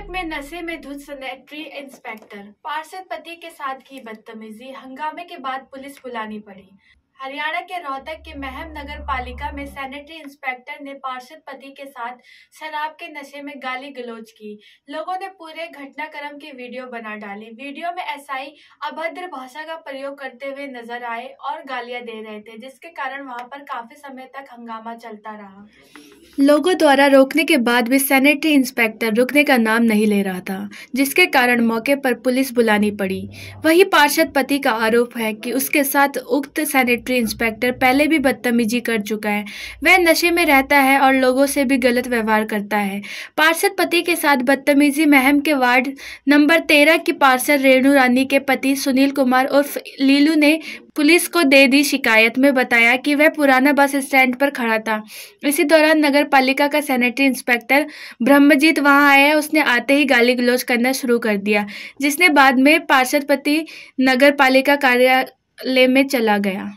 सूरत में नशे में धुत सेनेटरी इंस्पेक्टर पार्षद पति के साथ की बदतमीजी हंगामे के बाद पुलिस बुलानी पड़ी हरियाणा के रोहतक के महम नगर पालिका में सैनिटरी इंस्पेक्टर ने पार्षद पति के साथ शराब के नशे में गाली गलौज की लोगों ने पूरे घटनाक्रम की वीडियो बना डाली वीडियो में एसआई अभद्र भाषा का प्रयोग करते हुए नजर आए और गालियां दे रहे थे जिसके कारण वहां पर काफी समय तक हंगामा चलता रहा लोगों द्वारा रोकने के बाद भी सैनिटरी इंस्पेक्टर रुकने का नाम नहीं ले रहा था जिसके कारण मौके पर पुलिस बुलानी पड़ी वही पार्षद पति का आरोप है कि उसके साथ उक्त सैनिटरी इंस्पेक्टर पहले भी बदतमीजी कर चुका है वह नशे में रहता है और लोगों से भी गलत व्यवहार करता है पार्षद पति के साथ बदतमीजी महम के वार्ड नंबर तेरह की पार्षद रेणु रानी के पति सुनील कुमार उर्फ लीलू ने पुलिस को दे दी शिकायत में बताया कि वह पुराना बस स्टैंड पर खड़ा था इसी दौरान नगर पालिका का सैनिटरी इंस्पेक्टर ब्रह्मजीत वहां आया उसने आते ही गाली गलौज करना शुरू कर दिया जिसने बाद में पार्षदपति नगर पालिका कार्यालय में चला गया